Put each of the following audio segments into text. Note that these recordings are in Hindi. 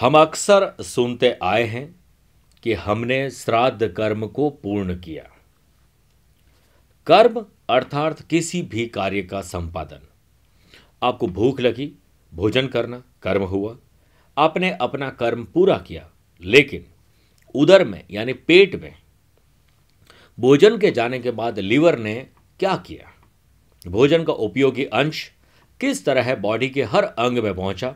हम अक्सर सुनते आए हैं कि हमने श्राद्ध कर्म को पूर्ण किया कर्म अर्थात किसी भी कार्य का संपादन आपको भूख लगी भोजन करना कर्म हुआ आपने अपना कर्म पूरा किया लेकिन उदर में यानी पेट में भोजन के जाने के बाद लीवर ने क्या किया भोजन का उपयोगी अंश किस तरह बॉडी के हर अंग में पहुंचा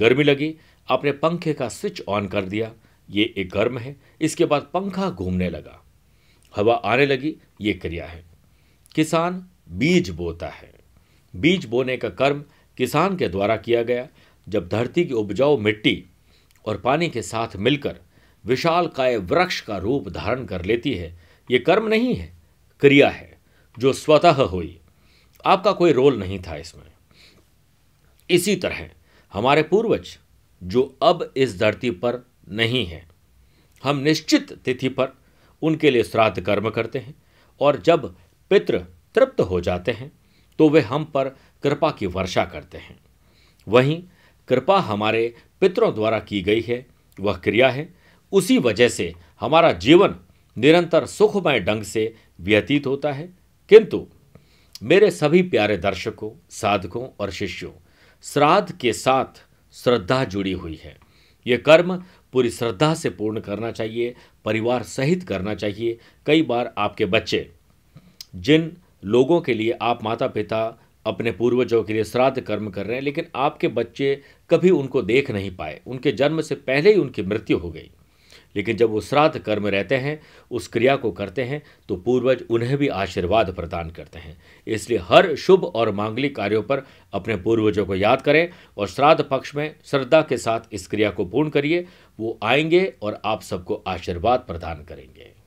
गर्मी लगी आपने पंखे का स्विच ऑन कर दिया ये एक गर्म है इसके बाद पंखा घूमने लगा हवा आने लगी ये क्रिया है किसान बीज बोता है बीज बोने का कर्म किसान के द्वारा किया गया जब धरती की उपजाऊ मिट्टी और पानी के साथ मिलकर विशाल काय वृक्ष का रूप धारण कर लेती है ये कर्म नहीं है क्रिया है जो स्वतः हुई आपका कोई रोल नहीं था इसमें इसी तरह हमारे पूर्वज जो अब इस धरती पर नहीं है हम निश्चित तिथि पर उनके लिए श्राद्ध कर्म करते हैं और जब पितृ तृप्त हो जाते हैं तो वे हम पर कृपा की वर्षा करते हैं वहीं कृपा हमारे पितरों द्वारा की गई है वह क्रिया है उसी वजह से हमारा जीवन निरंतर सुखमय ढंग से व्यतीत होता है किंतु मेरे सभी प्यारे दर्शकों साधकों और शिष्यों श्राद्ध के साथ श्रद्धा जुड़ी हुई है ये कर्म पूरी श्रद्धा से पूर्ण करना चाहिए परिवार सहित करना चाहिए कई बार आपके बच्चे जिन लोगों के लिए आप माता पिता अपने पूर्वजों के लिए श्राद्ध कर्म कर रहे हैं लेकिन आपके बच्चे कभी उनको देख नहीं पाए उनके जन्म से पहले ही उनकी मृत्यु हो गई लेकिन जब वो श्राद्ध कर्म रहते हैं उस क्रिया को करते हैं तो पूर्वज उन्हें भी आशीर्वाद प्रदान करते हैं इसलिए हर शुभ और मांगलिक कार्यों पर अपने पूर्वजों को याद करें और श्राद्ध पक्ष में श्रद्धा के साथ इस क्रिया को पूर्ण करिए वो आएंगे और आप सबको आशीर्वाद प्रदान करेंगे